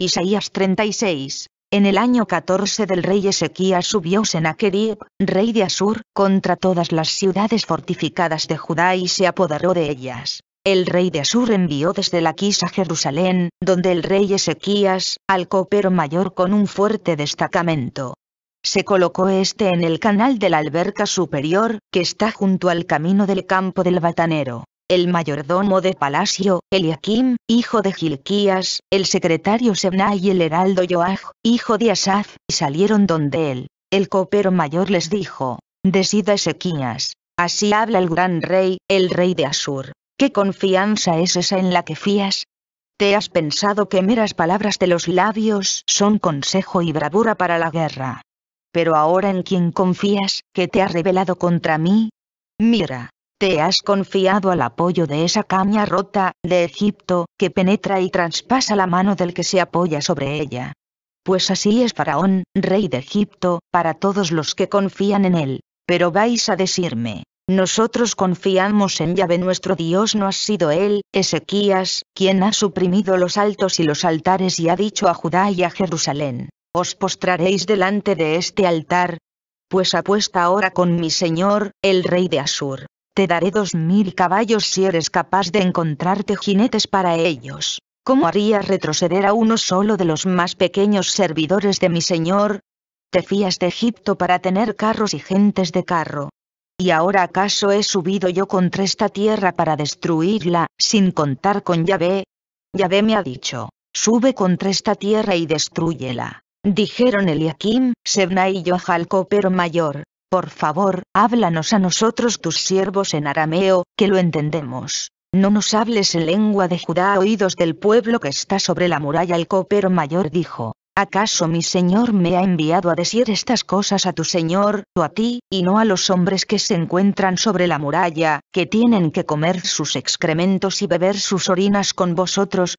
Isaías 36. En el año 14 del rey Ezequías subió Senaquerib, rey de Asur, contra todas las ciudades fortificadas de Judá y se apoderó de ellas. El rey de Asur envió desde la Quisa a Jerusalén, donde el rey Ezequías, al copero mayor con un fuerte destacamento. Se colocó este en el canal de la alberca superior, que está junto al camino del campo del batanero el mayordomo de palacio, Eliakim, hijo de Gilquías, el secretario Sebna y el heraldo Joach, hijo de Asaf, salieron donde él. El copero mayor les dijo, Decida Ezequías, así habla el gran rey, el rey de Asur. ¿Qué confianza es esa en la que fías? ¿Te has pensado que meras palabras de los labios son consejo y bravura para la guerra? Pero ahora en quién confías, que te ha revelado contra mí? Mira, te has confiado al apoyo de esa caña rota, de Egipto, que penetra y traspasa la mano del que se apoya sobre ella. Pues así es Faraón, rey de Egipto, para todos los que confían en él. Pero vais a decirme, nosotros confiamos en Yahvé nuestro Dios no ha sido él, Ezequías, quien ha suprimido los altos y los altares y ha dicho a Judá y a Jerusalén, os postraréis delante de este altar. Pues apuesta ahora con mi señor, el rey de Asur, te daré dos mil caballos si eres capaz de encontrarte jinetes para ellos. ¿Cómo harías retroceder a uno solo de los más pequeños servidores de mi señor? Te fías de Egipto para tener carros y gentes de carro. ¿Y ahora acaso he subido yo contra esta tierra para destruirla, sin contar con Yahvé? Yahvé me ha dicho, sube contra esta tierra y destruyela. Dijeron Eliakim, Sebna y Yojalco pero mayor, por favor, háblanos a nosotros tus siervos en arameo, que lo entendemos. No nos hables en lengua de Judá a oídos del pueblo que está sobre la muralla. El copero mayor dijo, ¿acaso mi señor me ha enviado a decir estas cosas a tu señor, o a ti, y no a los hombres que se encuentran sobre la muralla, que tienen que comer sus excrementos y beber sus orinas con vosotros?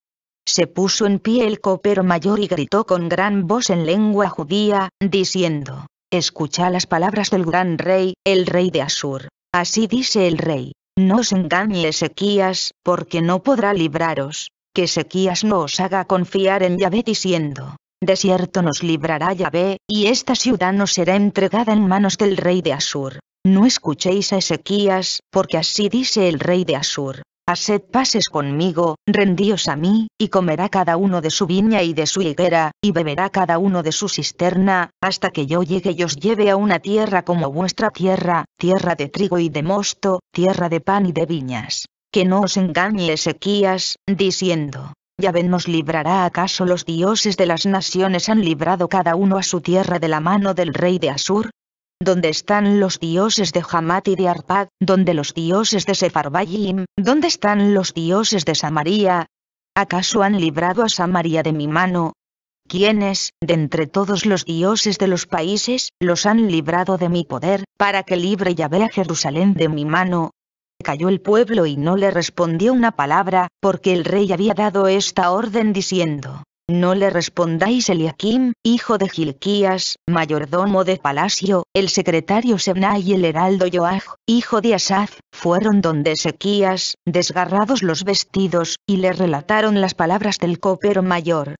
Se puso en pie el copero mayor y gritó con gran voz en lengua judía, diciendo, Escucha las palabras del gran rey, el rey de Asur. Así dice el rey. No os engañe Ezequías, porque no podrá libraros. Que Ezequías no os haga confiar en Yahvé diciendo, de cierto nos librará Yahvé, y esta ciudad no será entregada en manos del rey de Asur. No escuchéis a Ezequías, porque así dice el rey de Asur. Haced pases conmigo, rendíos a mí, y comerá cada uno de su viña y de su higuera, y beberá cada uno de su cisterna, hasta que yo llegue y os lleve a una tierra como vuestra tierra, tierra de trigo y de mosto, tierra de pan y de viñas. Que no os engañe Ezequías, diciendo, ven nos librará acaso los dioses de las naciones han librado cada uno a su tierra de la mano del rey de Asur, «¿Dónde están los dioses de Hamat y de Arpad, Dónde los dioses de Sepharvaim, dónde están los dioses de Samaria. ¿Acaso han librado a Samaria de mi mano? ¿Quiénes, de entre todos los dioses de los países, los han librado de mi poder, para que libre Yahvé a Jerusalén de mi mano? Cayó el pueblo y no le respondió una palabra, porque el rey había dado esta orden diciendo, no le respondáis Eliakim, hijo de Gilquías, mayordomo de palacio, el secretario Sebna y el heraldo Joach, hijo de Asaf, fueron donde Ezequías, desgarrados los vestidos, y le relataron las palabras del copero mayor,